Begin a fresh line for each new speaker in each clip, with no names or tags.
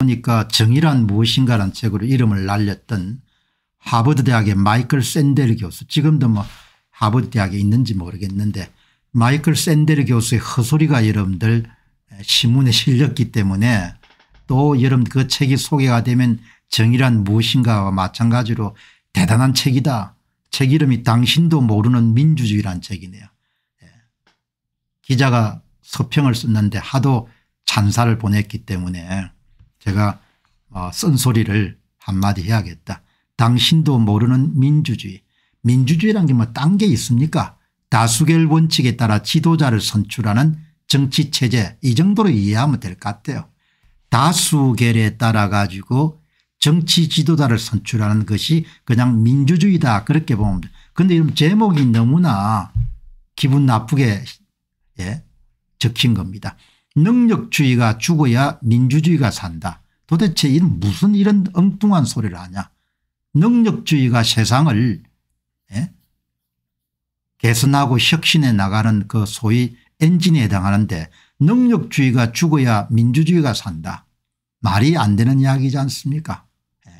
보니까 정의란 무엇인가라는 책으로 이름을 날렸던 하버드대학의 마이클 샌델 교수 지금도 뭐 하버드대학에 있는지 모르겠는데 마이클 샌델 교수의 허소리가 여러분들 신문에 실렸기 때문에 또 여러분 그 책이 소개가 되면 정의란 무엇인가와 마찬가지로 대단한 책이다. 책 이름이 당신도 모르는 민주주의란 책이네요. 예. 기자가 서평을 썼는데 하도 찬사를 보냈기 때문에 제가 어 쓴소리를 한마디 해야겠다. 당신도 모르는 민주주의. 민주주의란 게뭐 딴게 뭐 있습니까 다수결 원칙에 따라 지도자를 선출하는 정치체제 이 정도로 이해하면 될 것 같아요. 다수결에 따라 가지고 정치 지도자를 선출하는 것이 그냥 민주주의다 그렇게 보면 돼요. 그런데 이런 제목이 너무나 기분 나쁘게 예, 적힌 겁니다. 능력주의가 죽어야 민주주의가 산다. 도대체 이 무슨 이런 엉뚱한 소리를 하냐. 능력주의가 세상을 예? 개선하고 혁신해 나가는 그 소위 엔진에 해당하는데 능력주의가 죽어야 민주주의가 산다. 말이 안 되는 이야기지 않습니까 예.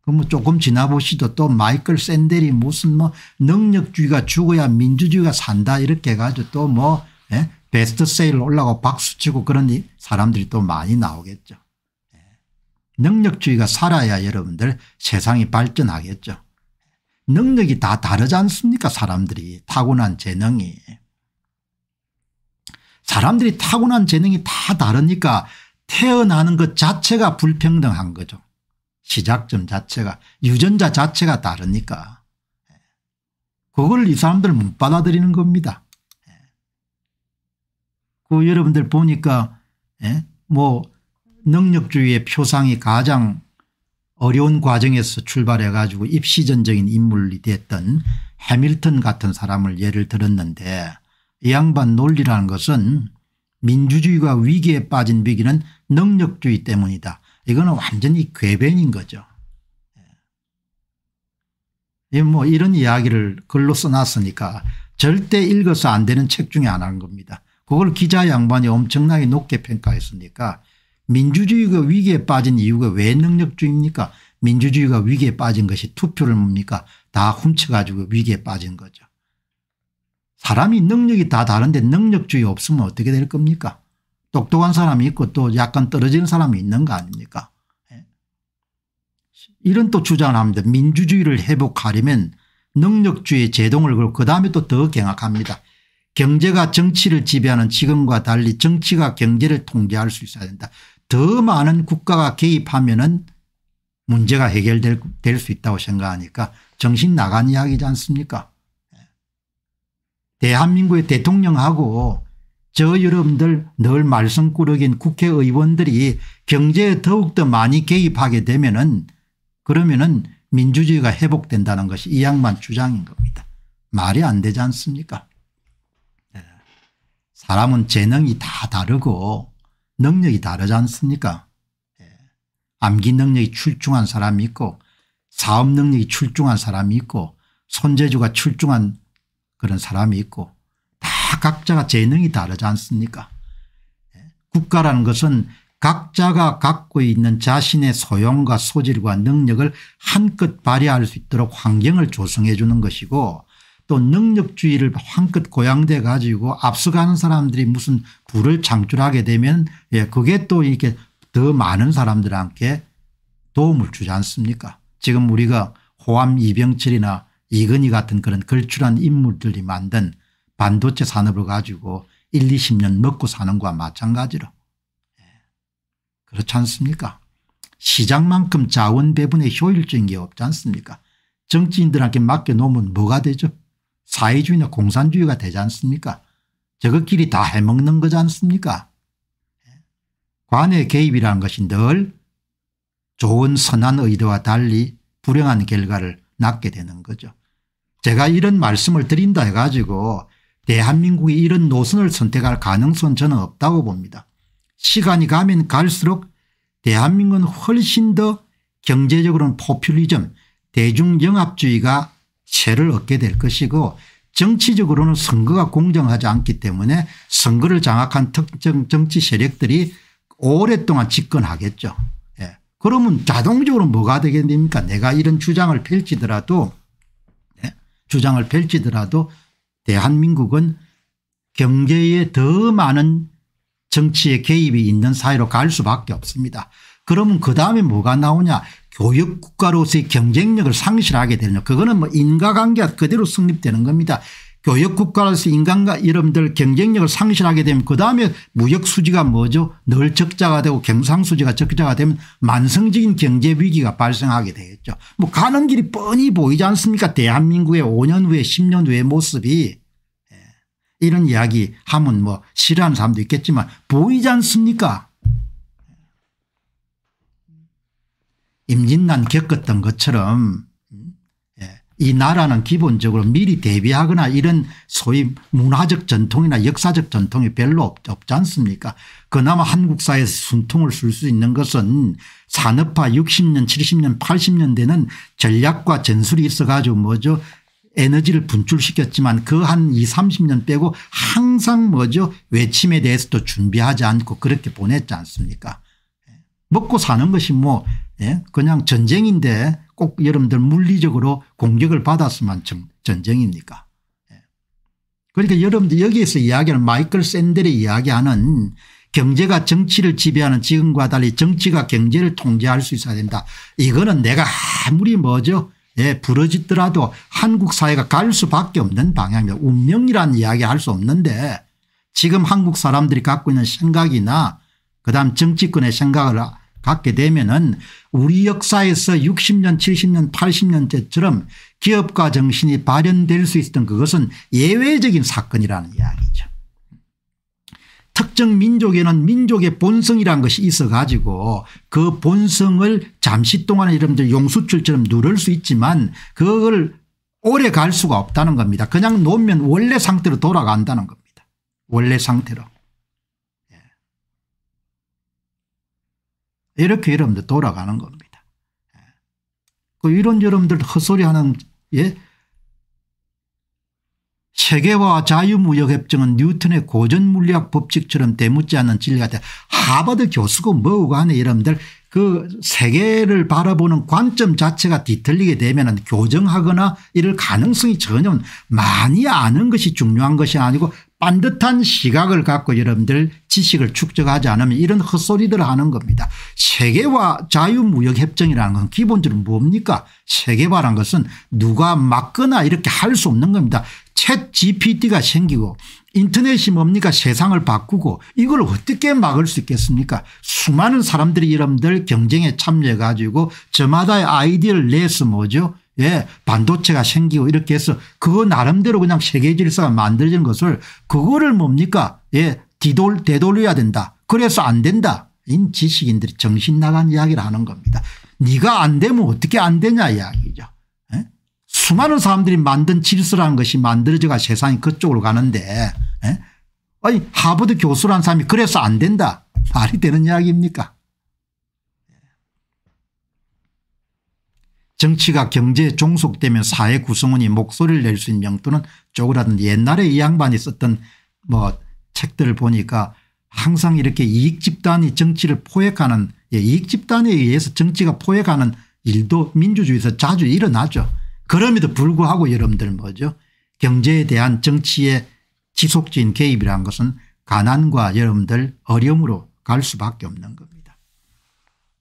그럼 뭐 조금 지나보시죠. 또 마이클 샌델이 무슨 뭐 능력주의가 죽어야 민주주의가 산다 이렇게 해가지고 또뭐 예? 베스트세일 올라가고 박수치고 그런 사람들이 또 많이 나오겠죠. 능력주의가 살아야 여러분들 세상이 발전하겠죠. 능력이 다 다르지 않습니까 사람들이 타고난 재능이. 사람들이 타고난 재능이 다 다르니까 태어나는 것 자체가 불평등한 거죠. 시작점 자체가 유전자 자체가 다르니까. 그걸 이 사람들 못 받아들이는 겁니다. 그 여러분들 보니까 예? 뭐 능력주의의 표상이 가장 어려운 과정에서 출발해 가지고 입시전적인 인물이 됐던 해밀턴 같은 사람을 예를 들었는데 이 양반 논리라는 것은 민주주의가 위기에 빠진 위기는 능력주의 때문이다. 이거는 완전히 괴변인 거죠. 예. 뭐 이런 이야기를 글로 써놨으니까 절대 읽어서 안 되는 책 중에 하나인 겁니다. 그걸 기자 양반이 엄청나게 높게 평가했으니까 민주주의가 위기에 빠진 이유가 왜 능력주의입니까? 민주주의가 위기에 빠진 것이 투표를 뭡니까? 다 훔쳐가지고 위기에 빠진 거죠. 사람이 능력이 다 다른데 능력주의 없으면 어떻게 될 겁니까? 똑똑한 사람이 있고 또 약간 떨어지는 사람이 있는 거 아닙니까? 예. 이런 또 주장을 합니다. 민주주의를 회복하려면 능력주의 제동을 걸고 그다음에 또 더 경악합니다. 경제가 정치를 지배하는 지금과 달리 정치가 경제를 통제할 수 있어야 된다. 더 많은 국가가 개입하면은 문제가 해결될 수 있다고 생각하니까 정신 나간 이야기지 않습니까? 대한민국의 대통령하고 저 여러분들 늘 말썽꾸러기인 국회의원들이 경제에 더욱더 많이 개입하게 되면은 그러면은 민주주의가 회복된다는 것이 이 양반 주장인 겁니다. 말이 안 되지 않습니까? 예. 사람은 재능이 다 다르고 능력이 다르지 않습니까 예. 암기 능력이 출중한 사람이 있고 사업 능력이 출중한 사람이 있고 손재주가 출중한 그런 사람이 있고 다 각자가 재능이 다르지 않습니까 예. 국가라는 것은 각자가 갖고 있는 자신의 소용과 소질과 능력을 한껏 발휘할 수 있도록 환경을 조성해 주는 것이고 또 능력주의를 한껏 고양돼 가지고 앞서가는 사람들이 무슨 부를 창출하게 되면 예 그게 또 이렇게 더 많은 사람들한테 도움을 주지 않습니까 지금 우리가 호암 이병철이나 이근희 같은 그런 걸출한 인물들이 만든 반도체 산업을 가지고 1, 20년 먹고 사는 거와 마찬가지로 예. 그렇지 않습니까 시장만큼 자원 배분의 효율적인 게 없지 않습니까 정치인들한테 맡겨놓으면 뭐가 되죠 사회주의나 공산주의가 되지 않습니까 저것끼리 다 해먹는 거지 않습니까 관의 개입이라는 것이 늘 좋은 선한 의도와 달리 불행한 결과를 낳게 되는 거죠. 제가 이런 말씀을 드린다 해가지고 대한민국이 이런 노선을 선택할 가능성은 저는 없다고 봅니다. 시간이 가면 갈수록 대한민국은 훨씬 더 경제적으로는 포퓰리즘 대중영합주의가 체를 얻게 될 것이고 정치적으로는 선거가 공정하지 않기 때문에 선거를 장악한 특정 정치 세력들이 오랫동안 집권하겠죠. 예. 그러면 자동적으로 뭐가 되겠습니까 내가 이런 주장을 펼치더라도 예. 주장을 펼치더라도 대한민국은 경제에 더 많은 정치의 개입이 있는 사회로 갈 수밖에 없습니다. 그러면 그다음에 뭐가 나오냐 교육 국가로서의 경쟁력을 상실하게 되는 그거는 뭐 인과관계가 그대로 성립되는 겁니다. 교육 국가로서 인간과 여러분들 경쟁력을 상실하게 되면 그다음에 무역 수지가 뭐죠 늘 적자가 되고 경상 수지가 적자가 되면 만성적인 경제 위기가 발생하게 되겠죠. 뭐 가는 길이 뻔히 보이지 않습니까 대한민국의 5년 후에 10년 후의 모습이 예. 이런 이야기 하면 뭐 싫어하는 사람도 있겠지만 보이지 않습니까 임진난 겪었던 것처럼 예, 이 나라는 기본적으로 미리 대비하거나 이런 소위 문화적 전통이나 역사적 전통이 별로 없, 지 않습니까 그나마 한국 사회에서 순통을 쓸 수 있는 것은 산업화 60년 70년 80년대는 전략과 전술이 있어 가지고 뭐죠 에너지를 분출시켰지만 그 한 2, 0 30년 빼고 항상 뭐죠 외침에 대해서도 준비하지 않고 그렇게 보냈지 않습니까 예, 먹고 사는 것이 뭐 예? 그냥 전쟁인데 꼭 여러분들 물리적으로 공격을 받았으면 전쟁입니까 예. 그러니까 여러분들 여기에서 이야기하는 마이클 샌델이 이야기하는 경제가 정치를 지배하는 지금과 달리 정치가 경제를 통제할 수 있어야 된다. 이거는 내가 아무리 뭐죠 예, 부러지더라도 한국 사회가 갈 수밖에 없는 방향이다. 운명이란 이야기 할 수 없는데 지금 한국 사람들이 갖고 있는 생각이나 그다음 정치권의 생각을 갖게 되면은 우리 역사에서 60년 70년 80년대처럼 기업가 정신이 발현될 수 있었던 그것은 예외적인 사건이라는 이야기죠. 특정 민족에는 민족의 본성이란 것이 있어 가지고 그 본성을 잠시 동안에 여러분들 용수출처럼 누를 수 있지만 그걸 오래 갈 수가 없다는 겁니다. 그냥 놓으면 원래 상태로 돌아간다는 겁니다. 원래 상태로. 이렇게 여러분들 돌아가는 겁니다. 그 이런 여러분들 헛소리하는 예? 세계와 자유무역협정은 뉴턴의 고전물리학 법칙처럼 때묻지 않는 진리 같아. 하버드 교수고 뭐고 하네 여러분들 그 세계를 바라보는 관점 자체가 뒤틀리게 되면 교정하거나 이럴 가능성이 전혀 많이 아는 것이 중요한 것이 아니고 반듯한 시각을 갖고 여러분들 지식을 축적하지 않으면 이런 헛소리들을 하는 겁니다. 세계화 자유무역협정이라는 건 기본적으로 뭡니까 세계화란 것은 누가 막거나 이렇게 할 수 없는 겁니다. 챗 gpt가 생기고 인터넷이 뭡니까 세상을 바꾸고 이걸 어떻게 막을 수 있겠습니까 수많은 사람들이 여러분들 경쟁에 참여해 가지고 저마다의 아이디어를 내서 뭐죠 예, 반도체가 생기고 이렇게 해서 그 나름대로 그냥 세계 질서가 만들어진 것을 그거를 뭡니까? 예, 뒤돌, 되돌려야 된다. 그래서 안 된다. 인 지식인들이 정신 나간 이야기를 하는 겁니다. 네가 안 되면 어떻게 안 되냐 이야기죠. 예? 수많은 사람들이 만든 질서라는 것이 만들어져가 세상이 그쪽으로 가는데 예? 아니 하버드 교수라는 사람이 그래서 안 된다. 말이 되는 이야기입니까? 정치가 경제에 종속되면 사회 구성원이 목소리를 낼 수 있는 명도는 쪼그라든 옛날에 이 양반이 썼던 뭐 책들을 보니까 항상 이렇게 이익 집단이 정치를 포획하는 예, 이익 집단에 의해서 정치가 포획하는 일도 민주주의에서 자주 일어나죠. 그럼에도 불구하고 여러분들 뭐죠 경제에 대한 정치의 지속적인 개입이라는 것은 가난과 여러분들 어려움으로 갈 수밖에 없는 겁니다.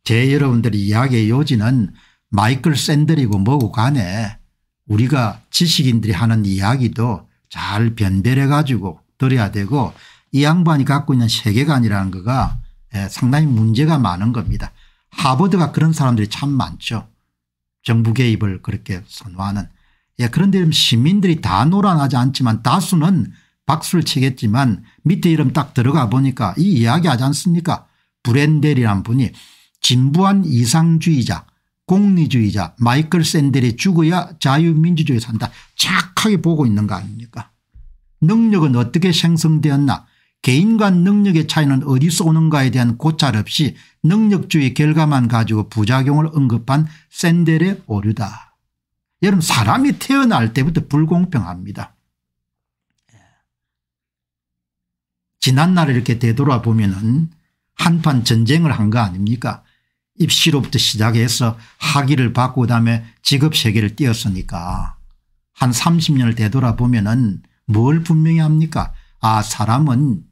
제여러분들이 이야기의 요지는 마이클 샌들이고 뭐고 간에 우리가 지식인들이 하는 이야기도 잘 변별해 가지고 들어야 되고 이 양반이 갖고 있는 세계관이라는 거가 예, 상당히 문제가 많은 겁니다. 하버드가 그런 사람들이 참 많죠. 정부 개입을 그렇게 선호하는. 예, 그런데 이런 시민들이 다 노란하지 않지만 다수는 박수를 치겠지만 밑에 이름 딱 들어가 보니까 이 이야기 하지 않습니까 브랜델이란 분이 진부한 이상주의자 공리주의자 마이클 샌델이 죽어야 자유민주주의 산다 착하게 보고 있는 거 아닙니까 능력은 어떻게 생성되었나 개인 과 능력의 차이는 어디서 오는가에 대한 고찰 없이 능력주의 결과만 가지고 부작용을 언급한 샌델의 오류다. 여러분 사람이 태어날 때부터 불공평합니다. 지난 날을 이렇게 되돌아보면 은 한판 전쟁을 한 거 아닙니까 입시로부터 시작해서 학위를 받고 그다음에 직업세계를 띄었으니까 한 30년을 되돌아보면 은뭘 분명히 합니까 아 사람은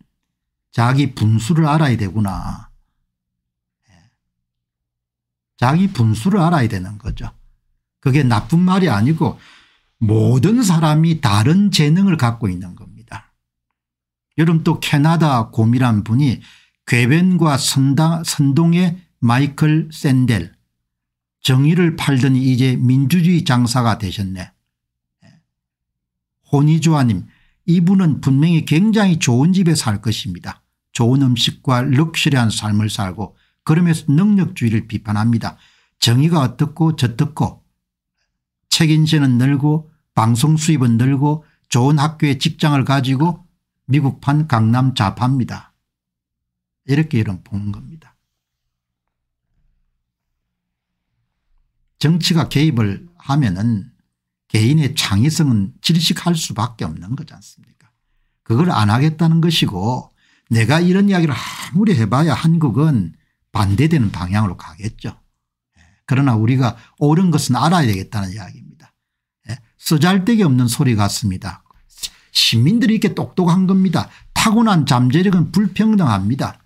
자기 분수를 알아야 되구나. 예. 자기 분수를 알아야 되는 거죠. 그게 나쁜 말이 아니고 모든 사람이 다른 재능을 갖고 있는 겁니다. 여러분 또 캐나다 곰이란 분이 괴변과 선다, 선동의 마이클 샌델 정의를 팔더니 이제 민주주의 장사가 되셨네. 혼이조아님 이분은 분명히 굉장히 좋은 집에 살 것입니다. 좋은 음식과 럭셔리한 삶을 살고 그러면서 능력주의를 비판합니다. 정의가 어떻고 저떻고 책임제는 늘고 방송 수입은 늘고 좋은 학교에 직장을 가지고 미국판 강남 자파입니다. 이렇게 이름 보는 겁니다. 정치가 개입을 하면은 개인의 창의성은 질식할 수밖에 없는 거지 않습니까 그걸 안 하겠다는 것이고 내가 이런 이야기를 아무리 해봐야 한국은 반대되는 방향으로 가겠죠. 예. 그러나 우리가 옳은 것은 알아야 되겠다는 이야기입니다. 써잘데기 예. 없는 소리 같습니다. 시민들이 이렇게 똑똑한 겁니다. 타고난 잠재력은 불평등합니다.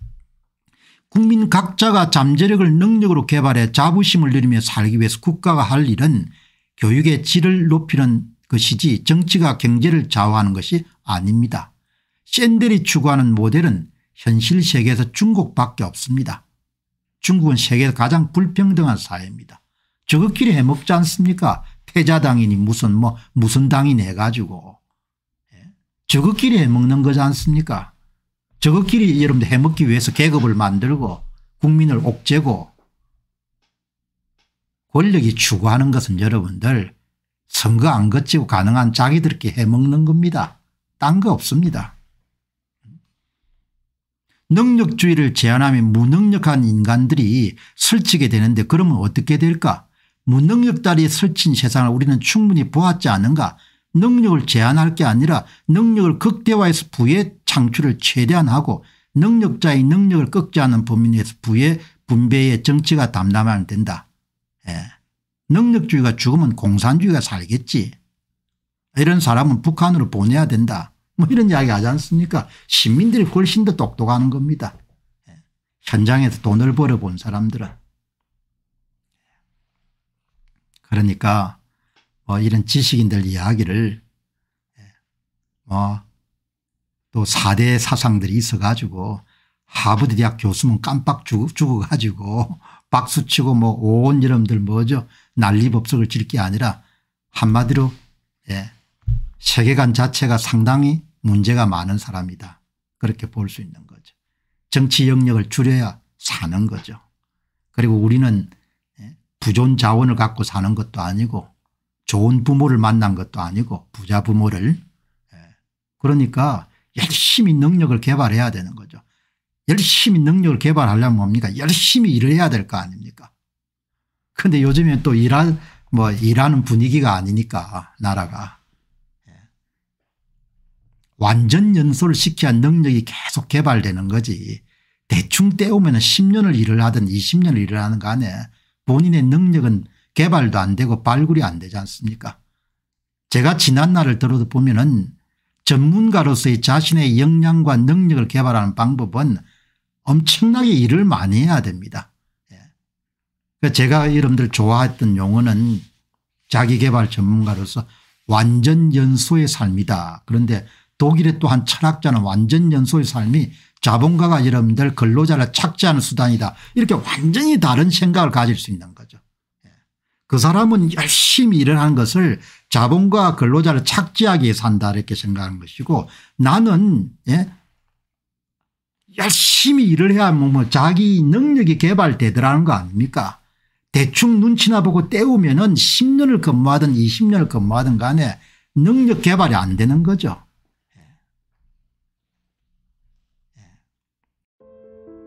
국민 각자가 잠재력을 능력으로 개발해 자부심을 누리며 살기 위해서 국가가 할 일은 교육의 질을 높이는 것이지 정치가 경제를 좌우하는 것이 아닙니다. 샌델이 추구하는 모델은 현실 세계에서 중국밖에 없습니다. 중국은 세계에서 가장 불평등한 사회입니다. 저것끼리 해먹지 않습니까 패자당이니 무슨 뭐 무슨 당이내가지고 예? 저것끼리 해먹는 거지 않습니까 저것끼리 여러분들 해먹기 위해서 계급을 만들고 국민을 옥죄고 권력이 추구하는 것은 여러분들 선거 안 거치고 가능한 자기들끼리 해먹는 겁니다. 딴 거 없습니다. 능력주의를 제한하면 무능력한 인간들이 설치게 되는데 그러면 어떻게 될까 무능력다리에 설친 세상을 우리는 충분히 보았지 않은가 능력을 제한할 게 아니라 능력을 극대화해서 부의 창출을 최대한 하고 능력자의 능력을 꺾지 않는 범위 내에서 부의 분배의 정치가 담당하면 된다. 예. 능력주의가 죽으면 공산주의가 살겠지. 이런 사람은 북한으로 보내야 된다. 뭐 이런 이야기 하지 않습니까 시민들이 훨씬 더 똑똑하는 겁니다. 예. 현장에서 돈을 벌어본 사람들은. 그러니까 뭐 이런 지식인들 이야기를 예, 뭐또 4대 사상들이 있어 가지고 하버드 대학 교수는 깜빡 죽어 가지고 박수치고 뭐온 이름들 뭐죠 난리법석을 질 게 아니라 한마디로 예 세계관 자체가 상당히 문제가 많은 사람이다 그렇게 볼 수 있는 거죠. 정치 영역을 줄여야 사는 거죠. 그리고 우리는 예, 부존 자원을 갖고 사는 것도 아니고 좋은 부모를 만난 것도 아니고 부자 부모를 예. 그러니까 열심히 능력을 개발해야 되는 거죠. 열심히 능력을 개발하려면 뭡니까 열심히 일을 해야 될 거 아닙니까 그런데 요즘엔 또 일할 뭐 일하는 분위기가 아니니까 나라가 예. 완전 연소를 시켜야 능력이 계속 개발되는 거지 대충 때우면 10년을 일을 하든 20년을 일을 하는 거안에 본인의 능력은 개발도 안 되고 발굴이 안 되지 않습니까 제가 지난 날을 들어도 보면 은 전문가로서의 자신의 역량과 능력을 개발하는 방법은 엄청나게 일을 많이 해야 됩니다. 예. 그러니까 제가 여러분들 좋아했던 용어는 자기개발 전문가로서 완전 연소의 삶이다. 그런데 독일의 또한 철학자는 완전 연소의 삶이 자본가가 여러분들 근로자를 착취하는 수단이다. 이렇게 완전히 다른 생각을 가질 수 있는 거죠. 그 사람은 열심히 일을 하는 것을 자본과 근로자를 착지하기 위해서 다 이렇게 생각하는 것이고 나는 예? 열심히 일을 해야 뭐, 뭐 자기 능력이 개발되더라는 거 아닙니까 대충 눈치나 보고 때우면 은 10년을 근무하든 20년을 근무하든 간에 능력 개발이 안 되는 거죠.